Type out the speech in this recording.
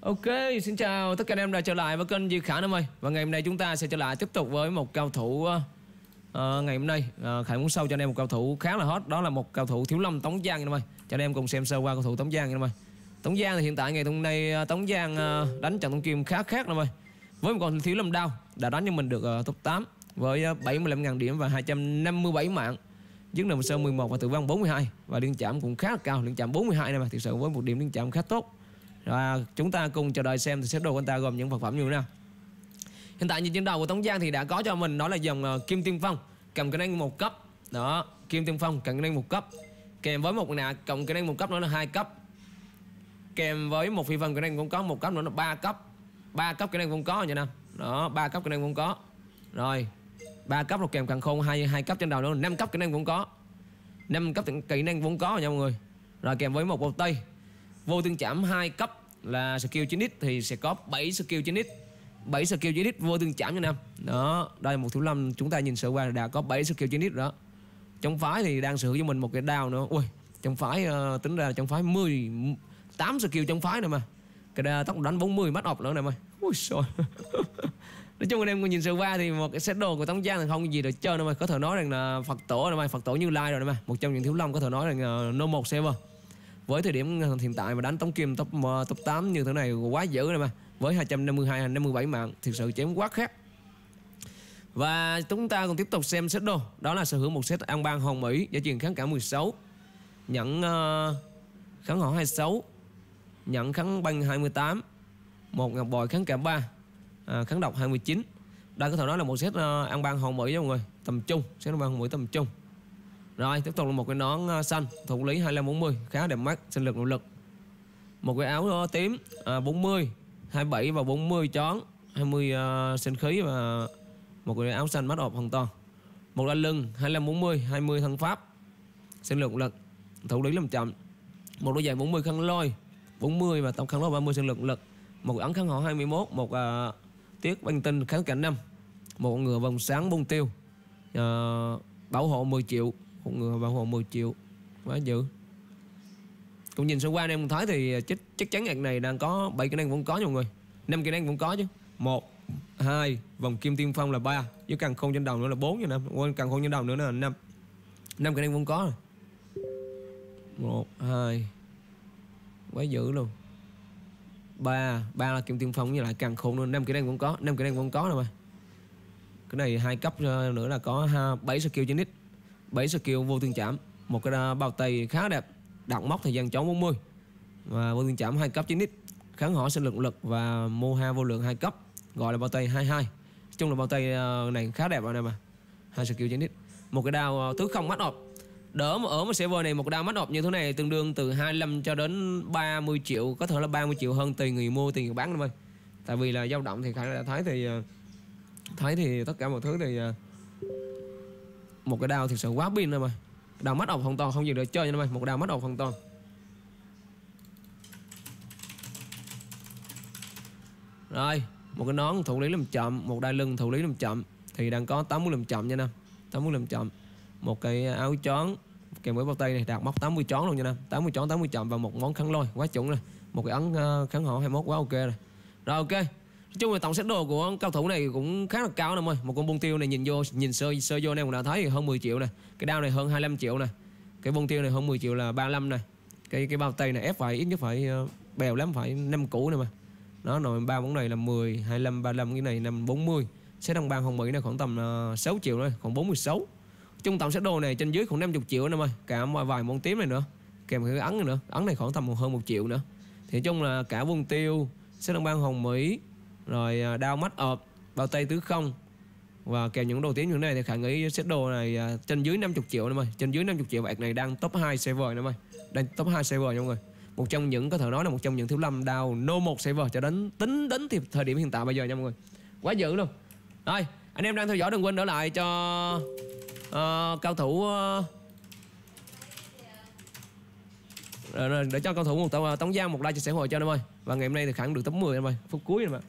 Ok, xin chào tất cả anh em đã trở lại với kênh Duy Khả nữa ơi Và ngày hôm nay chúng ta sẽ trở lại tiếp tục với một cao thủ uh, Ngày hôm nay uh, Khải muốn sâu cho anh em một cao thủ khá là hot Đó là một cao thủ Thiếu Lâm Tống Giang em ơi Cho anh em cùng xem sơ qua cao thủ Tống Giang em ơi Tống Giang thì hiện tại ngày hôm nay Tống Giang uh, đánh trận Tông Kim khá khác em ơi Với một con Thiếu Lâm Đao đã đánh cho mình được uh, top 8 Với uh, 75.000 điểm và 257 mạng Dứt nằm sơ 11 và tử vong 42 Và liên chạm cũng khá là cao, liên chạm 42 em ơi Thực sự với một điểm liên chạm khá tốt và chúng ta cùng chờ đợi xem xếp đồ của anh ta gồm những vật phẩm như thế nào hiện tại như trên đầu của tống giang thì đã có cho mình đó là dòng ờ, kim tiên phong cầm cái năng một cấp đó kim tiên phong cầm cái năng một cấp kèm với một nạ cộng cái năng một cấp nữa là hai cấp kèm với một phi phần cái năng cũng có một cấp nữa là ba cấp ba cấp cái năng cũng có nha nào đó ba cấp cái năng cũng có rồi ba cấp rồi kèm càng khôn hai hai cấp trên đầu nữa năm cấp kỹ năng cũng có năm cấp kỹ năng cũng có nha mọi người rồi kèm với một bột tây vô tương chạm hai cấp là skill 9 ít thì sẽ có 7 skill 9 ít 7 skill 9 ít vô tương chạm cho nam đó đây một thủ lâm chúng ta nhìn sơ qua đã có 7 skill 9x đó trong phái thì đang sử dụng mình một cái đao nữa ui trong phái uh, tính ra là trong phái 10 8 skill trong phái này mà cái đa, tốc đánh 40 mắt ọc nữa này mày ui trời nói chung anh em nhìn sơ qua thì một cái set đồ của tống giang thì không gì được chơi đâu mày có thể nói rằng là phật tổ này mày phật tổ như lai rồi này mày một trong những thiếu lâm có thể nói rằng là uh, no một server với thời điểm hiện tại mà đánh tống kim top ờ, top 8 như thế này quá dữ rồi mà với 252 257 mạng thực sự chém quá khác và chúng ta còn tiếp tục xem set đồ đó là sở hữu một set an bang hồng mỹ giải truyền kháng cả 16 nhận uh, kháng họ 26 nhận kháng băng 28 một ngọc bội kháng cả 3 à, ờ, kháng độc 29 đây có thể nói là một set uh, ờ, an bang hồng mỹ nha mọi người tầm trung set an bang hồng mỹ tầm trung rồi tiếp tục là một cái nón à, xanh Thủ lý 2540 khá đẹp mắt sinh lực nỗ lực Một cái áo à, tím à, 40 27 và 40 chón 20 uh, sinh khí và một cái áo xanh mắt ộp hoàn toàn Một đai lưng 2540 20 thân pháp Sinh lực nỗ lực Thủ lý làm chậm Một đôi giày 40 khăn lôi 40 và tổng khăn lôi 30 sinh lực nỗ lực Một ấn khăn họ 21 Một uh, tiết banh tinh kháng cảnh năm Một ngựa vòng sáng bông tiêu uh, Bảo hộ 10 triệu một người bạn hồn 10 triệu quá dữ cũng nhìn xung quanh em thấy thì chắc, chắc chắn nhạc này đang có 7 kỹ năng vẫn có nha mọi người năm kỹ năng vẫn có chứ một hai vòng kim tiên phong là ba với càng khôn trên đầu nữa là bốn nha năm quên càng khôn trên đầu nữa là năm năm kỹ năng vẫn có một hai quá dữ luôn ba ba là kim tiên phong như lại càng khôn nữa năm kỹ năng vẫn có năm kỹ năng vẫn có nè mà cái này hai cấp ờ, nữa là có 7 skill trên nick 7 skill vô tương chạm một cái bao tay khá đẹp đạt móc thời gian chống 40 và vô tương chạm hai cấp 9 nít kháng hỏa sinh lực lực và mô ha vô lượng hai cấp gọi là bao tay 22 chung là bao tay ờ, này khá đẹp rồi nè mà hai skill 9 nít một cái đao ờ, thứ không mắt ọp đỡ mà ở một server này một đao mắt ọp như thế này tương đương từ 25 cho đến 30 triệu có thể là 30 triệu hơn tùy người mua tùy người bán em ơi tại vì là dao động thì khả thấy thì ờ, thấy thì tất cả mọi thứ thì một cái đao thực sự quá pin rồi ơi đao mất ọc hoàn toàn không dừng được chơi nha mày một đao mất ọc hoàn toàn rồi một cái nón thủ lý làm chậm một đai lưng thủ lý làm chậm thì đang có 80 làm chậm nha nam 80 làm chậm một cái áo chón kèm với bao tay này đạt móc 80 chón luôn nha nam 80 chón 80 chậm và một món khăn lôi quá chuẩn rồi một cái ấn ờ, kháng hộ 21 quá ok rồi rồi ok Nói chung là tổng xét đồ của cao thủ này cũng khá là cao anh mọi ơi Một con bông tiêu này nhìn vô nhìn sơ sơ vô này cũng đã thấy hơn 10 triệu nè Cái đao này hơn 25 triệu nè Cái bông tiêu này hơn 10 triệu là 35 nè Cái cái bao tay này ép phải ít nhất phải ờ, bèo lắm phải năm cũ nè mà nó rồi ba món này là 10, 25, 35 cái này năm 40 Xét đồng bang Hồng Mỹ này khoảng tầm 6 ờ, triệu thôi khoảng 46 chung tổng xét đồ này trên dưới khoảng 50 triệu anh mọi ơi Cả vài món tím này nữa Kèm cái ấn này nữa Ấn này khoảng tầm hơn một triệu nữa Thì chung là cả vùng tiêu Xét đồng bang Hồng Mỹ rồi à, đao mắt ợp bao tay tứ không và kèm những đồ tiếng như thế này thì khả nghĩ set đồ này à, trên dưới 50 triệu em ơi trên dưới 50 triệu vạc này đang top 2 server em ơi đang top 2 server nha mọi người một trong những có thể nói là một trong những thiếu lâm đào no một server cho đến tính đến thì thời điểm hiện tại bây giờ nha mọi người quá dữ luôn rồi anh em đang theo dõi đừng quên đỡ lại cho uh, cao thủ uh, để, cho cao thủ một tổng, ờ, tổng một like chia sẻ hội cho anh em ơi và ngày hôm nay thì khẳng được top 10 em ơi phút cuối em ạ